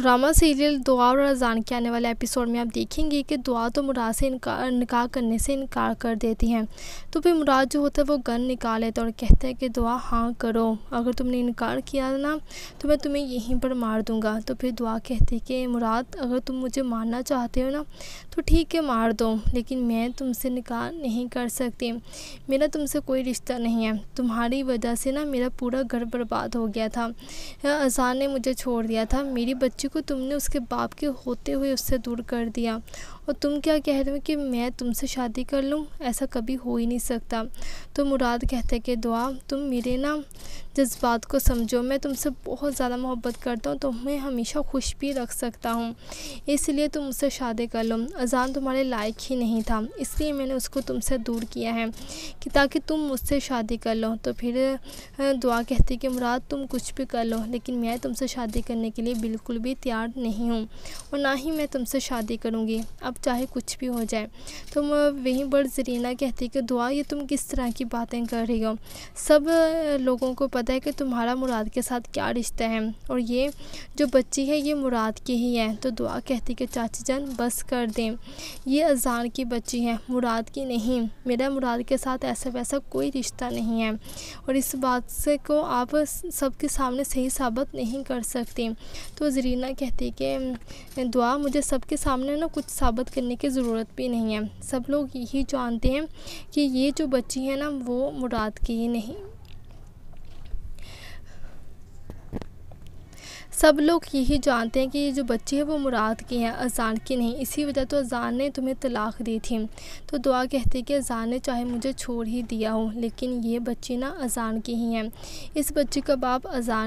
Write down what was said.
drama serial दुआ और अजान के आने वाले एपिसोड में आप देखेंगे कि दुआ तो मुराद से इनकार निकाह करने से इनकार कर देती हैं तो फिर मुराद जो होता है वो गन निकाल लेता है और कहता है कि दुआ हाँ करो अगर तुमने इनकार किया ना तो मैं तुम्हें यहीं पर मार दूँगा तो फिर दुआ कहती है कि मुराद अगर तुम मुझे मारना चाहते हो ना तो ठीक है मार दो लेकिन मैं तुमसे निकाह नहीं कर सकती मेरा तुमसे कोई रिश्ता नहीं है तुम्हारी वजह से ना मेरा पूरा घर बर्बाद हो गया था अजान ने मुझे छोड़ दिया था मेरी बच्ची को तुमने उसके बाप के होते हुए उससे दूर कर दिया और तुम क्या कह रहे हो कि मैं तुमसे शादी कर लूँ ऐसा कभी हो ही नहीं सकता तो मुराद कहते हैं कि दुआ तुम मेरे ना जज्बात को समझो मैं तुमसे बहुत ज़्यादा मोहब्बत करता हूँ तो मैं हमेशा खुश भी रख सकता हूँ इसलिए तुम मुझसे शादी कर लो अजान तुम्हारे लायक ही नहीं था इसलिए मैंने उसको तुमसे दूर किया है कि ताकि तुम मुझसे शादी कर लो तो फिर दुआ कहती कि मुराद तुम कुछ भी कर लो लेकिन मैं तुमसे शादी करने के लिए बिल्कुल भी तैयार नहीं हूँ और ना ही मैं तुमसे शादी करूँगी अब चाहे कुछ भी हो जाए तो वहीं पर जरीना कहती कि दुआ ये तुम किस तरह की बातें कर रही हो सब लोगों को पता है कि तुम्हारा मुराद के साथ क्या रिश्ता है और ये जो बच्ची है ये मुराद की ही है तो दुआ कहती कि चाची जान बस कर दें ये अजान की बच्ची है मुराद की नहीं मेरा मुराद के साथ ऐसा वैसा कोई रिश्ता नहीं है और इस बात से को आप सबके सामने सही साबित नहीं कर सकती तो जरीना कहती कि दुआ मुझे सबके सामने ना कुछ साबित बात करने की ज़रूरत भी नहीं है सब लोग यही जानते हैं कि ये जो बच्ची है ना वो मुराद की ही नहीं सब लोग यही जानते हैं कि ये जो बच्चे हैं वो मुराद के हैं अजान के नहीं इसी वजह तो अजान ने तुम्हें तलाक दी थी तो दुआ कहती कि अजान ने चाहे मुझे छोड़ ही दिया हो लेकिन ये बच्ची ना अजान की ही है इस बच्ची का बाप अजान